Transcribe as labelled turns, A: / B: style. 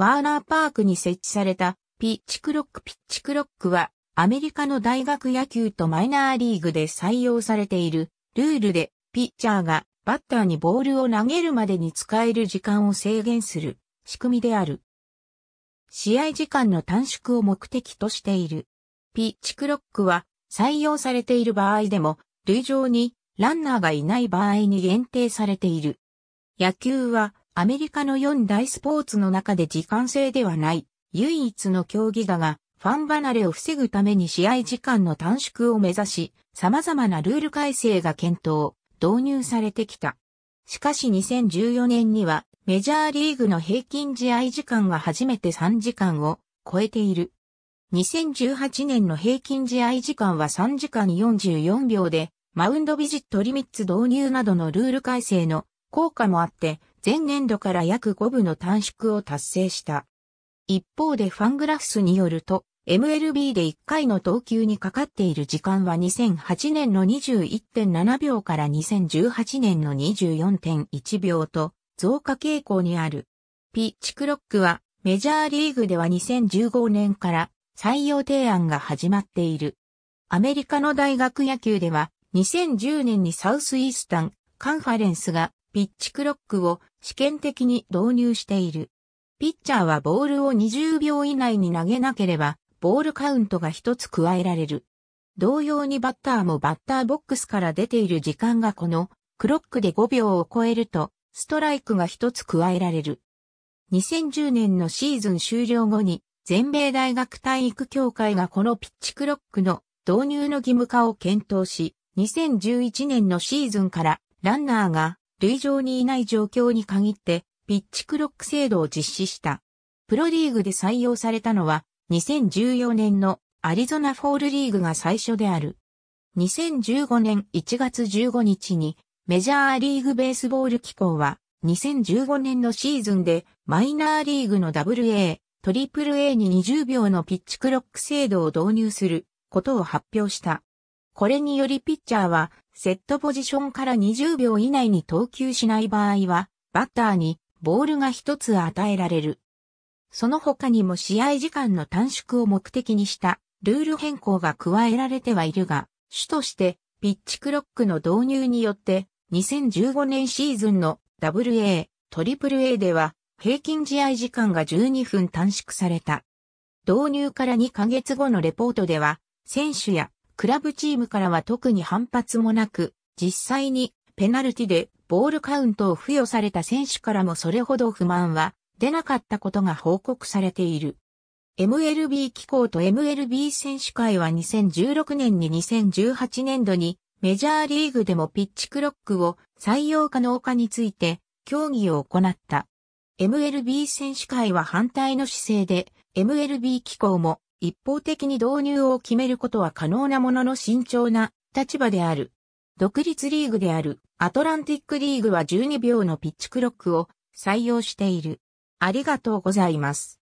A: ワーナーパークに設置されたピッチクロックピッチクロックはアメリカの大学野球とマイナーリーグで採用されているルールでピッチャーがバッターにボールを投げるまでに使える時間を制限する仕組みである。試合時間の短縮を目的としている。ピッチクロックは採用されている場合でも、塁上にランナーがいない場合に限定されている。野球はアメリカの4大スポーツの中で時間制ではない、唯一の競技だが、ファン離れを防ぐために試合時間の短縮を目指し、様々なルール改正が検討、導入されてきた。しかし2014年には、メジャーリーグの平均試合時間が初めて3時間を超えている。2018年の平均試合時間は3時間44秒で、マウンドビジットリミッツ導入などのルール改正の効果もあって、前年度から約5部の短縮を達成した。一方でファングラフスによると、MLB で1回の投球にかかっている時間は2008年の21.7秒から2018年の24.1秒と増加傾向にある。ピッチクロックはメジャーリーグでは2015年から採用提案が始まっている。アメリカの大学野球では2010年にサウスイースタンカンファレンスがピッチクロックを試験的に導入している。ピッチャーはボールを20秒以内に投げなければ、ボールカウントが1つ加えられる。同様にバッターもバッターボックスから出ている時間がこのクロックで5秒を超えると、ストライクが1つ加えられる。2010年のシーズン終了後に、全米大学体育協会がこのピッチクロックの導入の義務化を検討し、2011年のシーズンからランナーが塁上にいない状況に限って、ピッチクロック制度を実施した。プロリーグで採用されたのは、2014年のアリゾナフォールリーグが最初である。2015年1月15日にメジャーリーグベースボール機構は2015年のシーズンでマイナーリーグの AA、トリプル a に20秒のピッチクロック制度を導入することを発表した。これによりピッチャーはセットポジションから20秒以内に投球しない場合は、バッターにボールが一つ与えられる。その他にも試合時間の短縮を目的にしたルール変更が加えられてはいるが、主としてピッチクロックの導入によって2015年シーズンの WA、AAA では平均試合時間が12分短縮された。導入から2ヶ月後のレポートでは、選手やクラブチームからは特に反発もなく、実際にペナルティでボールカウントを付与された選手からもそれほど不満は出なかったことが報告されている。MLB 機構と MLB 選手会は2016年に2018年度にメジャーリーグでもピッチクロックを採用可能化について協議を行った。MLB 選手会は反対の姿勢で MLB 機構も一方的に導入を決めることは可能なものの慎重な立場である。独立リーグであるアトランティックリーグは12秒のピッチクロックを採用している。ありがとうございます。